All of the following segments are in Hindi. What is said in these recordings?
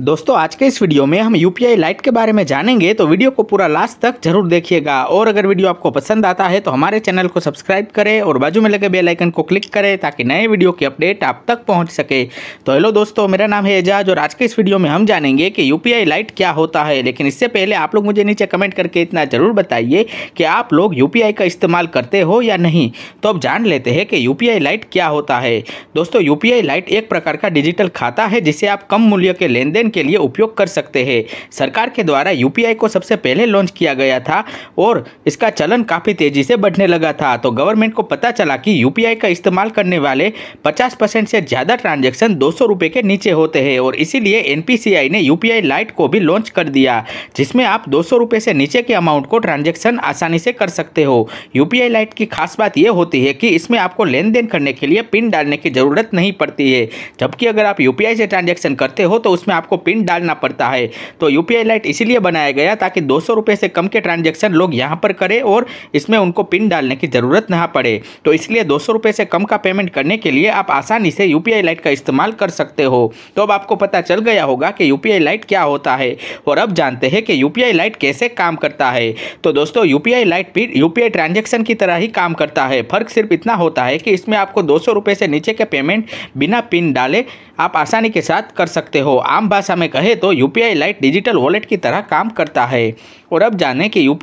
दोस्तों आज के इस वीडियो में हम यू पी लाइट के बारे में जानेंगे तो वीडियो को पूरा लास्ट तक जरूर देखिएगा और अगर वीडियो आपको पसंद आता है तो हमारे चैनल को सब्सक्राइब करें और बाजू में लगे बेल आइकन को क्लिक करें ताकि नए वीडियो की अपडेट आप तक पहुंच सके तो हेलो दोस्तों मेरा नाम है एजाज और आज के इस वीडियो में हम जानेंगे कि यू लाइट क्या होता है लेकिन इससे पहले आप लोग मुझे नीचे कमेंट करके इतना ज़रूर बताइए कि आप लोग यू का इस्तेमाल करते हो या नहीं तो अब जान लेते हैं कि यू लाइट क्या होता है दोस्तों यू लाइट एक प्रकार का डिजिटल खाता है जिसे आप कम मूल्य के लेन ट्रांजेक्शन के लिए उपयोग कर सकते हैं सरकार के द्वारा यूपीआई को सबसे पहले लॉन्च किया गया था और इसका चलन काफ़ी तेज़ी से बढ़ने लगा था तो गवर्नमेंट को पता चला कि यूपीआई का इस्तेमाल करने वाले पचास परसेंट से ज़्यादा ट्रांजेक्शन दो सौ के नीचे होते हैं और इसीलिए एनपीसीआई ने यूपीआई लाइट को भी लॉन्च कर दिया जिसमें आप दो सौ से नीचे के अमाउंट को ट्रांजेक्शन आसानी से कर सकते हो यूपीआई लाइट की खास बात यह होती है कि इसमें आपको लेन देन करने के लिए पिन डालने की जरूरत नहीं पड़ती है जबकि अगर आप यूपीआई से ट्रांजेक्शन करते हो तो उसमें आपको आपको पिन डालना पड़ता है तो यू पी लाइट इसीलिए बनाया गया ताकि दो सौ से कम के ट्रांजेक्शन लोग यहाँ पर करें और इसमें उनको पिन डालने की ज़रूरत ना पड़े तो इसलिए दो सौ से कम का पेमेंट करने के लिए आप आसानी से यू लाइट का इस्तेमाल कर सकते हो तो अब आपको पता चल गया होगा कि यू लाइट क्या होता है और अब जानते हैं कि यू लाइट कैसे काम करता है तो दोस्तों यू पी लाइट भी यू पी ट्रांजेक्शन की तरह ही काम करता है फ़र्क सिर्फ इतना होता है कि इसमें आपको दो से नीचे के पेमेंट बिना पिन डाले आप आसानी के साथ कर सकते हो आम भाषा में कहे तो यू लाइट डिजिटल वॉलेट की तरह काम करता है और अब जानें कि यू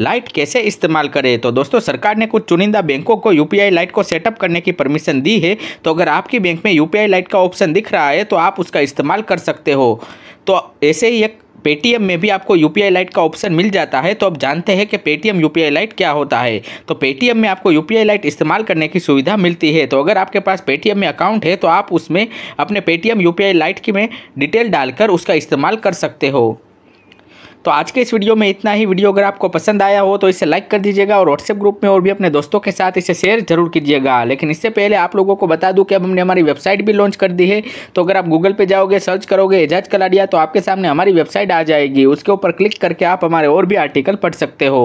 लाइट कैसे इस्तेमाल करें तो दोस्तों सरकार ने कुछ चुनिंदा बैंकों को यू लाइट को सेटअप करने की परमिशन दी है तो अगर आपकी बैंक में यू लाइट का ऑप्शन दिख रहा है तो आप उसका इस्तेमाल कर सकते हो तो ऐसे ही एक पेटीएम में भी आपको यू लाइट का ऑप्शन मिल जाता है तो आप जानते हैं कि पेटीएम यू लाइट क्या होता है तो पेटीएम में आपको यू लाइट इस्तेमाल करने की सुविधा मिलती है तो अगर आपके पास पेटीएम में अकाउंट है तो आप उसमें अपने पेटीएम यू लाइट की में डिटेल डालकर उसका इस्तेमाल कर सकते हो तो आज के इस वीडियो में इतना ही वीडियो अगर आपको पसंद आया हो तो इसे लाइक कर दीजिएगा और व्हाट्सएप ग्रुप में और भी अपने दोस्तों के साथ इसे शेयर जरूर कीजिएगा लेकिन इससे पहले आप लोगों को बता दूँ कि अब हमने हमारी वेबसाइट भी लॉन्च कर दी है तो अगर आप गूगल पर जाओगे सर्च करोगे एजाज कलाडिया तो आपके सामने हमारी वेबसाइट आ जाएगी उसके ऊपर क्लिक करके आप हमारे और भी आर्टिकल पढ़ सकते हो